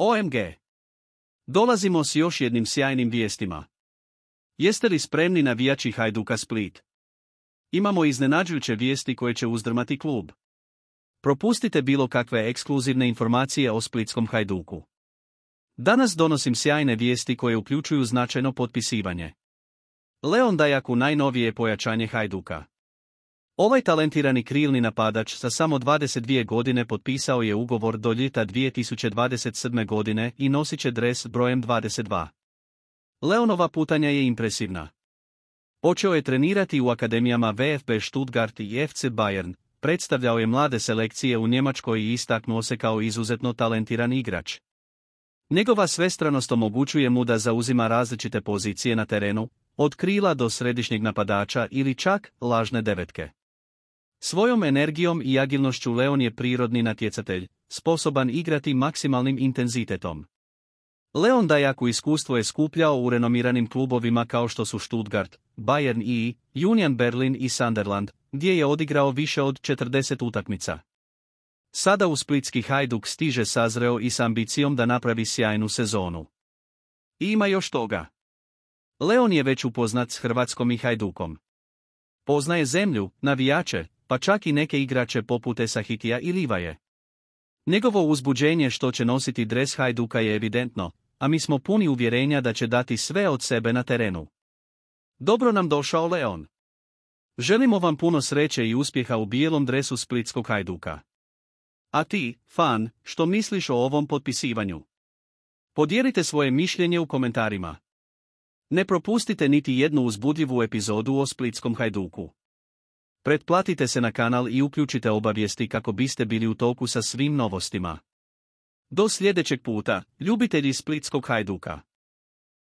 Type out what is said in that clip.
OMG! Dolazimo s još jednim sjajnim vijestima. Jeste li spremni na vijači Hajduka Split? Imamo iznenađujuće vijesti koje će uzdrmati klub. Propustite bilo kakve ekskluzivne informacije o Splitskom Hajduku. Danas donosim sjajne vijesti koje uključuju značajno potpisivanje. Leon Dajaku najnovije pojačanje Hajduka. Ovaj talentirani krilni napadač sa samo 22 godine potpisao je ugovor do ljeta 2027. godine i nosit će dres brojem 22. Leonova putanja je impresivna. Počeo je trenirati u akademijama VFB Stuttgart i FC Bayern, predstavljao je mlade selekcije u Njemačkoj i istaknuo se kao izuzetno talentiran igrač. Njegova svestranost omogućuje mu da zauzima različite pozicije na terenu, od krila do središnjeg napadača ili čak lažne devetke. Svojom energijom i agilnošću Leon je prirodni natjecatelj, sposoban igrati maksimalnim intenzitetom. Leon Dajaku iskustvo je skupljao u renomiranim klubovima kao što su Stuttgart, Bayern i Union Berlin i Sunderland, gdje je odigrao više od 40 utakmica. Sada u splitski Hajduk stiže sazreo i s ambicijom da napravi sjajnu sezonu. I ima još toga. Leon je već upoznat s Hrvatskom i Hajdukom. Poznaje zemlju, navijače, pa čak i neke igrače poput Esahitija i Livaje. Njegovo uzbuđenje što će nositi dres Hajduka je evidentno, a mi smo puni uvjerenja da će dati sve od sebe na terenu. Dobro nam došao Leon. Želimo vam puno sreće i uspjeha u bijelom dresu Splitskog Hajduka. A ti, fan, što misliš o ovom potpisivanju? Podijelite svoje mišljenje u komentarima. Ne propustite niti jednu uzbudljivu epizodu o Splitskom Hajduku. Pretplatite se na kanal i uključite obavijesti kako biste bili u toku sa svim novostima. Do sljedećeg puta, ljubitelji Splitskog hajduka.